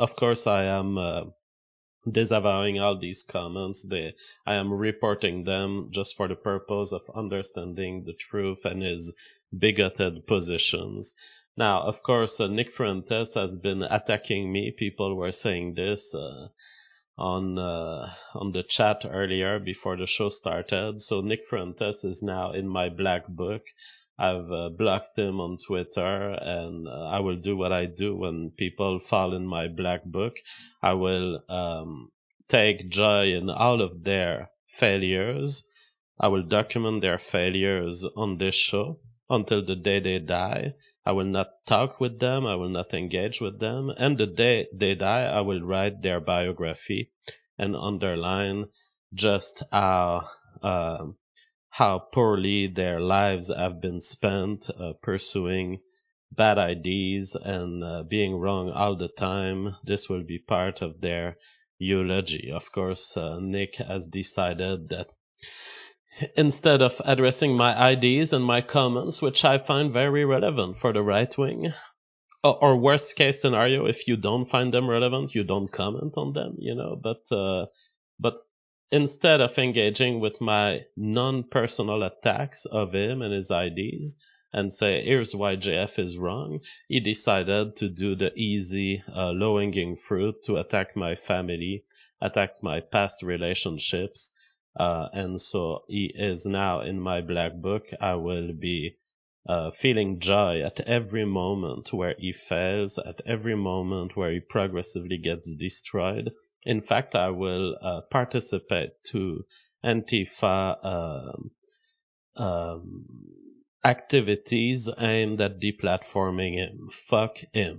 Of course, I am uh, disavowing all these comments. They, I am reporting them just for the purpose of understanding the truth and his bigoted positions. Now, of course, uh, Nick Fuentes has been attacking me. People were saying this. Uh, on uh, on the chat earlier before the show started. So Nick Fuentes is now in my black book. I've uh, blocked him on Twitter, and uh, I will do what I do when people fall in my black book. I will um, take joy in all of their failures. I will document their failures on this show until the day they die. I will not talk with them. I will not engage with them. And the day they die, I will write their biography and underline just how, uh, how poorly their lives have been spent uh, pursuing bad ideas and uh, being wrong all the time. This will be part of their eulogy. Of course, uh, Nick has decided that instead of addressing my ideas and my comments, which I find very relevant for the right wing. Or, worst case scenario, if you don't find them relevant, you don't comment on them, you know, but, uh, but instead of engaging with my non-personal attacks of him and his ideas and say, here's why JF is wrong, he decided to do the easy, uh, low-hanging fruit to attack my family, attack my past relationships, uh, and so he is now in my black book. I will be uh, feeling joy at every moment where he fails, at every moment where he progressively gets destroyed. In fact, I will uh, participate to Antifa um, um activities aimed at deplatforming him. Fuck him.